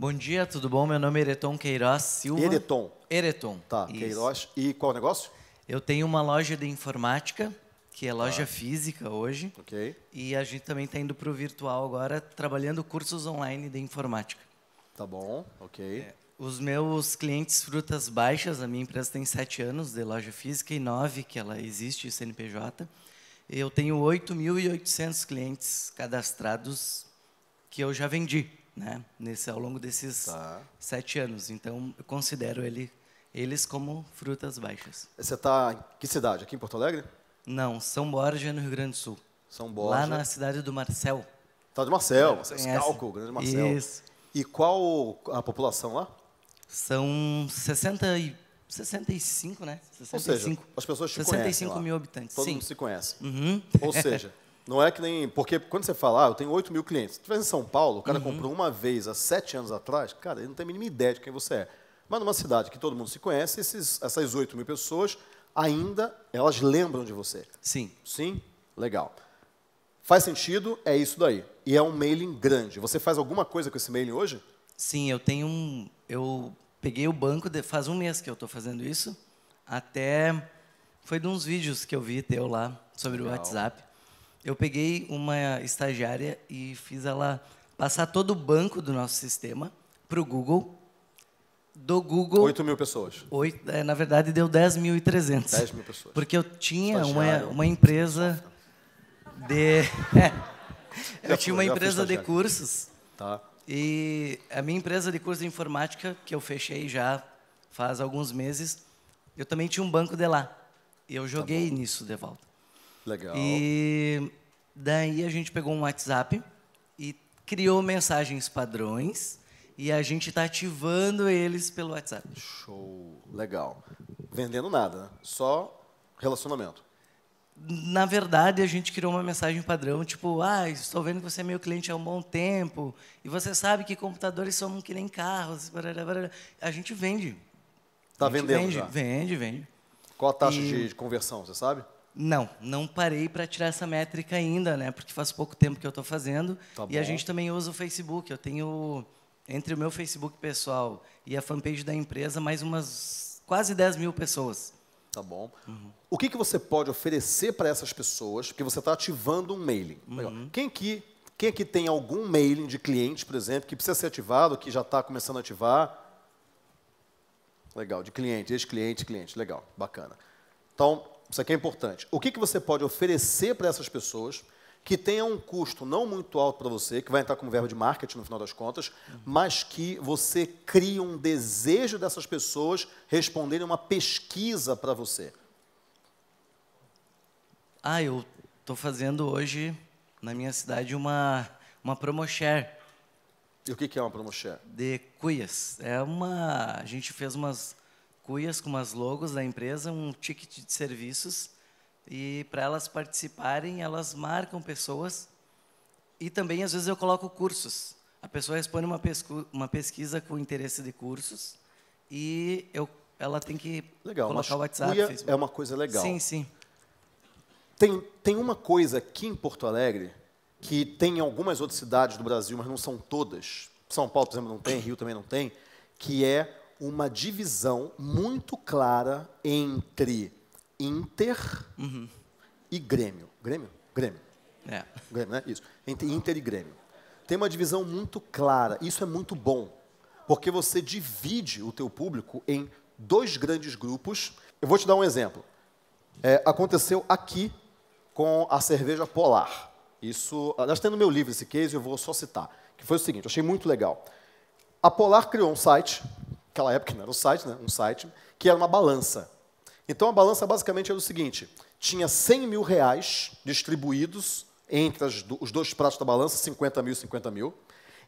Bom dia, tudo bom? Meu nome é Ereton Queiroz Silva. Ereton. Ereton. Tá, Isso. Queiroz. E qual o negócio? Eu tenho uma loja de informática, que é loja ah. física hoje. Ok. E a gente também está indo para o virtual agora, trabalhando cursos online de informática. Tá bom, ok. É. Os meus clientes frutas baixas, a minha empresa tem sete anos de loja física e nove que ela existe, CNPJ. Eu tenho 8.800 clientes cadastrados que eu já vendi né? Nesse, ao longo desses tá. sete anos. Então, eu considero ele, eles como frutas baixas. Você está em que cidade? Aqui em Porto Alegre? Não, São Borja, no Rio Grande do Sul. São Borja. Lá na cidade do Marcel. Tá de Marcel, Marcel Scalco, grande Marcel. Isso. E qual a população lá? São 60 e 65, né? 65. Ou seja, as pessoas te 65 conhecem mil habitantes. Todo Sim. mundo se conhece. Uhum. Ou seja, Não é que nem. Porque quando você fala, ah, eu tenho 8 mil clientes. Se tu em São Paulo, o cara uhum. comprou uma vez há 7 anos atrás, cara, ele não tem a mínima ideia de quem você é. Mas numa cidade que todo mundo se conhece, esses, essas 8 mil pessoas ainda elas lembram de você. Sim. Sim? Legal. Faz sentido? É isso daí. E é um mailing grande. Você faz alguma coisa com esse mailing hoje? Sim, eu tenho um. Eu peguei o banco, de, faz um mês que eu estou fazendo isso. Até. Foi de uns vídeos que eu vi teu lá sobre Legal. o WhatsApp eu peguei uma estagiária e fiz ela passar todo o banco do nosso sistema para o Google. Do Google. 8 mil pessoas. 8, é, na verdade, deu 10.300. 10 mil pessoas. Porque eu tinha uma, uma empresa de. eu tinha uma empresa de cursos. Tá. E a minha empresa de cursos de informática, que eu fechei já faz alguns meses, eu também tinha um banco de lá. E eu tá joguei tá nisso de volta. Legal. E daí a gente pegou um WhatsApp e criou mensagens padrões e a gente está ativando eles pelo WhatsApp. Show. Legal. Vendendo nada, né? só relacionamento. Na verdade, a gente criou uma mensagem padrão, tipo, ah, estou vendo que você é meu cliente há um bom tempo, e você sabe que computadores são que nem carros, barará, barará. a gente vende. Está vendendo vende, já? Vende, vende. Qual a taxa e... de conversão, você sabe? Não, não parei para tirar essa métrica ainda, né? Porque faz pouco tempo que eu estou fazendo. Tá e a gente também usa o Facebook. Eu tenho, entre o meu Facebook pessoal e a fanpage da empresa, mais umas quase 10 mil pessoas. Tá bom. Uhum. O que, que você pode oferecer para essas pessoas? Porque você está ativando um mailing. Uhum. Quem que quem aqui tem algum mailing de cliente, por exemplo, que precisa ser ativado, que já está começando a ativar? Legal, de cliente, ex-cliente, cliente, legal, bacana. Então, isso aqui é importante. O que, que você pode oferecer para essas pessoas que tenha um custo não muito alto para você, que vai entrar como verbo de marketing no final das contas, uhum. mas que você cria um desejo dessas pessoas responderem uma pesquisa para você? Ah, eu estou fazendo hoje na minha cidade uma, uma promoshare. E o que, que é uma promoshare? De cuias. É uma... A gente fez umas cuias com as logos da empresa, um ticket de serviços, e para elas participarem, elas marcam pessoas. E também, às vezes, eu coloco cursos. A pessoa responde uma, pescu uma pesquisa com interesse de cursos e eu, ela tem que legal, colocar o WhatsApp. É uma coisa legal. Sim, sim. Tem, tem uma coisa aqui em Porto Alegre que tem em algumas outras cidades do Brasil, mas não são todas. São Paulo, por exemplo, não tem, Rio também não tem, que é uma divisão muito clara entre Inter uhum. e Grêmio. Grêmio? Grêmio. É. Grêmio, né? Isso. Entre Inter e Grêmio. Tem uma divisão muito clara. Isso é muito bom, porque você divide o teu público em dois grandes grupos. Eu vou te dar um exemplo. É, aconteceu aqui com a cerveja Polar. Isso, aliás, tem no meu livro esse case, eu vou só citar, que foi o seguinte, eu achei muito legal. A Polar criou um site naquela época não era um site, né? um site, que era uma balança. Então a balança basicamente era o seguinte: tinha 100 mil reais distribuídos entre as, os dois pratos da balança, 50 mil e 50 mil,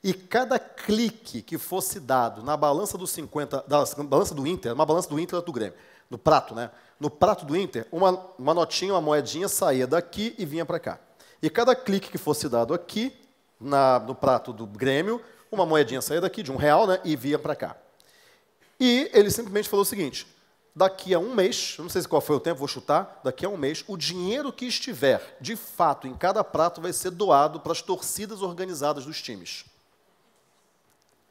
e cada clique que fosse dado na balança do 50, da balança do Inter, uma balança do Inter do Grêmio, no prato, né? No prato do Inter, uma, uma notinha, uma moedinha saía daqui e vinha para cá. E cada clique que fosse dado aqui, na, no prato do Grêmio, uma moedinha saía daqui de um real né, e vinha para cá. E ele simplesmente falou o seguinte: daqui a um mês, não sei qual foi o tempo, vou chutar, daqui a um mês, o dinheiro que estiver, de fato, em cada prato vai ser doado para as torcidas organizadas dos times.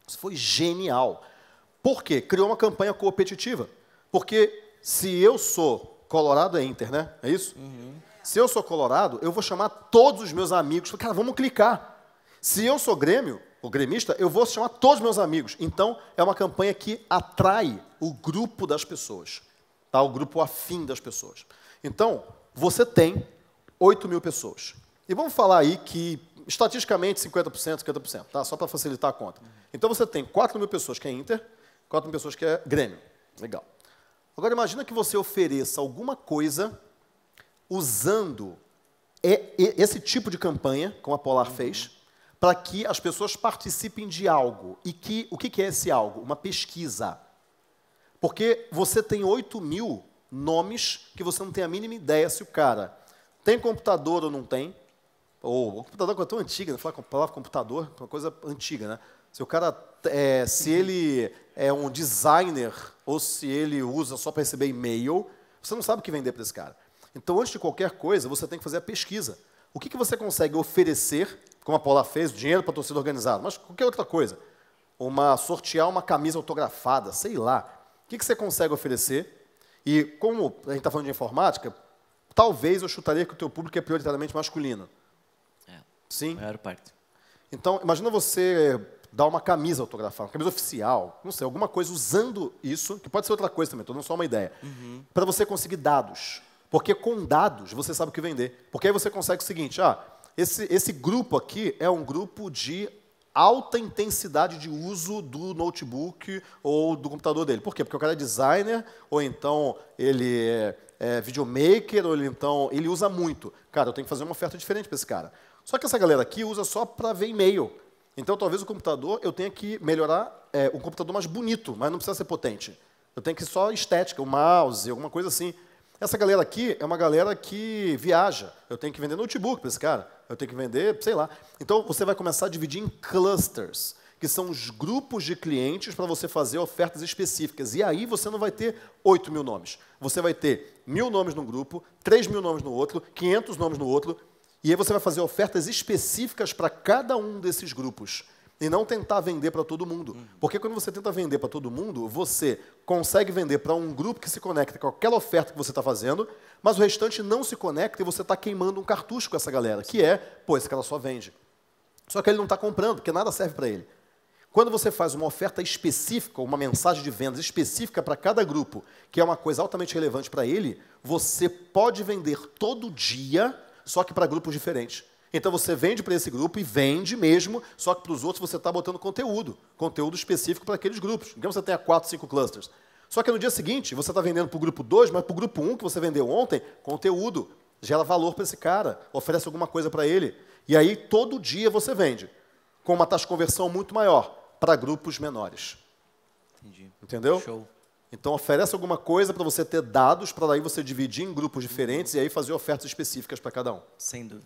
Isso foi genial. Por quê? Criou uma campanha competitiva. Porque se eu sou Colorado é Inter, né? É isso? Uhum. Se eu sou Colorado, eu vou chamar todos os meus amigos. Cara, vamos clicar. Se eu sou Grêmio, o gremista, eu vou chamar todos meus amigos. Então, é uma campanha que atrai o grupo das pessoas, tá? o grupo afim das pessoas. Então, você tem 8 mil pessoas. E vamos falar aí que, estatisticamente, 50%, 50%, tá? só para facilitar a conta. Então, você tem 4 mil pessoas que é Inter, 4 mil pessoas que é Grêmio. Legal. Agora, imagina que você ofereça alguma coisa usando esse tipo de campanha, como a Polar uhum. fez, para que as pessoas participem de algo. E que o que é esse algo? Uma pesquisa. Porque você tem 8 mil nomes que você não tem a mínima ideia se o cara tem computador ou não tem. Ou o computador é tão antigo, né? falar com a palavra computador, é uma coisa antiga, né? Se o cara é, se uhum. ele é um designer ou se ele usa só para receber e-mail, você não sabe o que vender para esse cara. Então, antes de qualquer coisa, você tem que fazer a pesquisa. O que, que você consegue oferecer como a Paula fez, dinheiro para torcida organizada, mas qualquer outra coisa. Uma sortear uma camisa autografada, sei lá. O que, que você consegue oferecer? E como a gente está falando de informática, talvez eu chutaria que o teu público é prioritariamente masculino. É. Sim. maior parte. Então, imagina você dar uma camisa autografada, uma camisa oficial, não sei, alguma coisa usando isso, que pode ser outra coisa também, estou dando só uma ideia, uhum. para você conseguir dados. Porque com dados você sabe o que vender. Porque aí você consegue o seguinte, ah, esse, esse grupo aqui é um grupo de alta intensidade de uso do notebook ou do computador dele. Por quê? Porque o cara é designer, ou então ele é, é videomaker, ou ele, então ele usa muito. Cara, eu tenho que fazer uma oferta diferente para esse cara. Só que essa galera aqui usa só para ver e-mail. Então, talvez o computador eu tenha que melhorar é, um computador mais bonito, mas não precisa ser potente. Eu tenho que só estética, o um mouse, alguma coisa assim. Essa galera aqui é uma galera que viaja. Eu tenho que vender notebook para esse cara. Eu tenho que vender, sei lá. Então você vai começar a dividir em clusters, que são os grupos de clientes para você fazer ofertas específicas. E aí você não vai ter 8 mil nomes. Você vai ter mil nomes num grupo, 3 mil nomes no outro, 500 nomes no outro. E aí você vai fazer ofertas específicas para cada um desses grupos e não tentar vender para todo mundo. Uhum. Porque quando você tenta vender para todo mundo, você consegue vender para um grupo que se conecta com aquela oferta que você está fazendo, mas o restante não se conecta e você está queimando um cartucho com essa galera, que é, pô, esse cara só vende. Só que ele não está comprando, porque nada serve para ele. Quando você faz uma oferta específica, uma mensagem de vendas específica para cada grupo, que é uma coisa altamente relevante para ele, você pode vender todo dia, só que para grupos diferentes. Então você vende para esse grupo e vende mesmo, só que para os outros você está botando conteúdo, conteúdo específico para aqueles grupos. Digamos que você tenha 4, 5 clusters. Só que no dia seguinte você está vendendo para o grupo 2, mas para o grupo 1 um que você vendeu ontem, conteúdo, gera valor para esse cara, oferece alguma coisa para ele. E aí todo dia você vende, com uma taxa de conversão muito maior, para grupos menores. Entendi. Entendeu? Show. Então oferece alguma coisa para você ter dados, para daí você dividir em grupos diferentes e aí fazer ofertas específicas para cada um. Sem dúvida.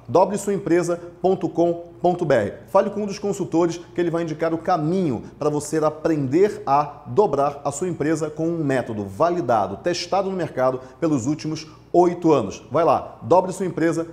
wsuempresa.com.br. Fale com um dos consultores que ele vai indicar o caminho para você aprender a dobrar a sua empresa com um método validado, testado no mercado pelos últimos oito anos. Vai lá, wsuempresa.com.br.